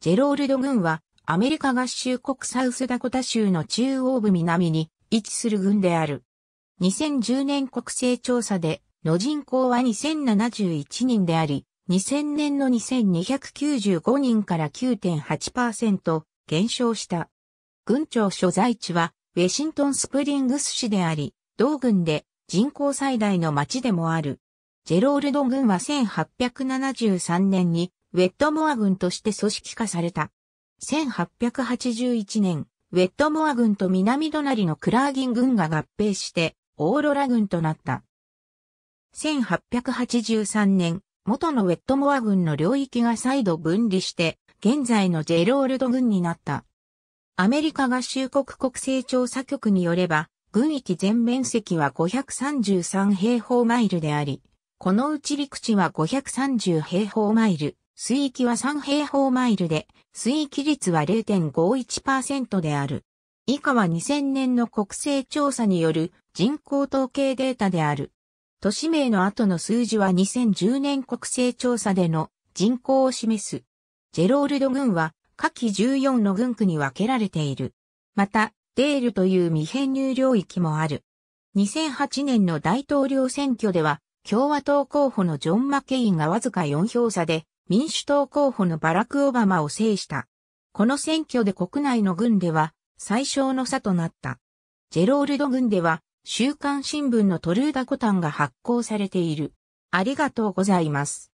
ジェロールド軍は、アメリカ合衆国サウスダコタ州の中央部南に位置する軍である。2010年国勢調査で、の人口は2071人であり、2000年の2295人から9.8%減少した。軍庁所在地は、ウェシントンスプリングス市であり、同軍で人口最大の町でもある。ジェロールド軍は1873年にウェットモア軍として組織化された。1881年、ウェットモア軍と南隣のクラーギン軍が合併して、オーロラ軍となった。1883年、元のウェットモア軍の領域が再度分離して、現在のジェロールド軍になった。アメリカ合衆国国勢調査局によれば、軍域全面積は533平方マイルであり、このうち陸地は530平方マイル。水域は3平方マイルで、水域率は0.51%である。以下は2000年の国勢調査による人口統計データである。都市名の後の数字は2010年国勢調査での人口を示す。ジェロールド軍は下記14の軍区に分けられている。また、デールという未編入領域もある。2008年の大統領選挙では、共和党候補のジョン・マケインがわずか4票差で民主党候補のバラク・オバマを制した。この選挙で国内の軍では最小の差となった。ジェロールド軍では週刊新聞のトルーダコタンが発行されている。ありがとうございます。